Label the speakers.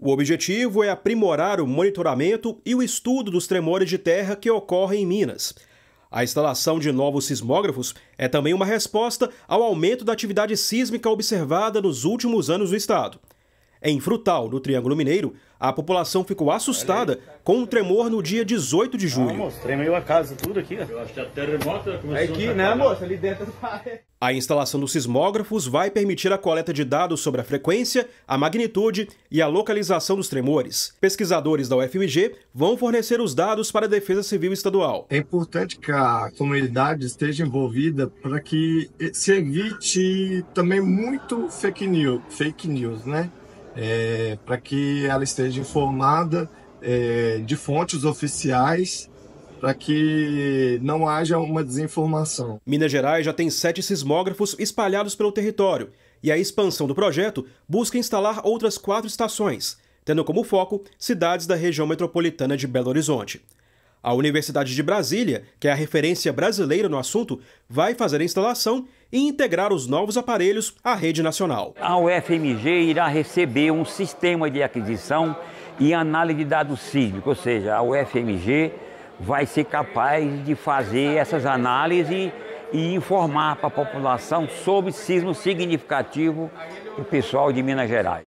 Speaker 1: O objetivo é aprimorar o monitoramento e o estudo dos tremores de terra que ocorrem em Minas. A instalação de novos sismógrafos é também uma resposta ao aumento da atividade sísmica observada nos últimos anos no estado. Em Frutal, no Triângulo Mineiro, a população ficou assustada com um tremor no dia 18 de julho.
Speaker 2: tremeu a casa tudo aqui. Eu acho que é né? é a aqui, né, moça? Ali dentro
Speaker 1: A instalação dos sismógrafos vai permitir a coleta de dados sobre a frequência, a magnitude e a localização dos tremores. Pesquisadores da UFMG vão fornecer os dados para a Defesa
Speaker 3: Civil Estadual. É importante que a comunidade esteja envolvida para que se evite também muito fake news, fake news né? é, para que ela esteja informada é, de fontes oficiais para que não haja uma desinformação.
Speaker 1: Minas Gerais já tem sete sismógrafos espalhados pelo território e a expansão do projeto busca instalar outras quatro estações, tendo como foco cidades da região metropolitana de Belo Horizonte. A Universidade de Brasília, que é a referência brasileira no assunto, vai fazer a instalação e integrar os novos aparelhos à rede
Speaker 4: nacional. A UFMG irá receber um sistema de aquisição e análise de dados sísmicos, ou seja, a UFMG vai ser capaz de fazer essas análises e informar para a população sobre sismo significativo o pessoal de Minas Gerais.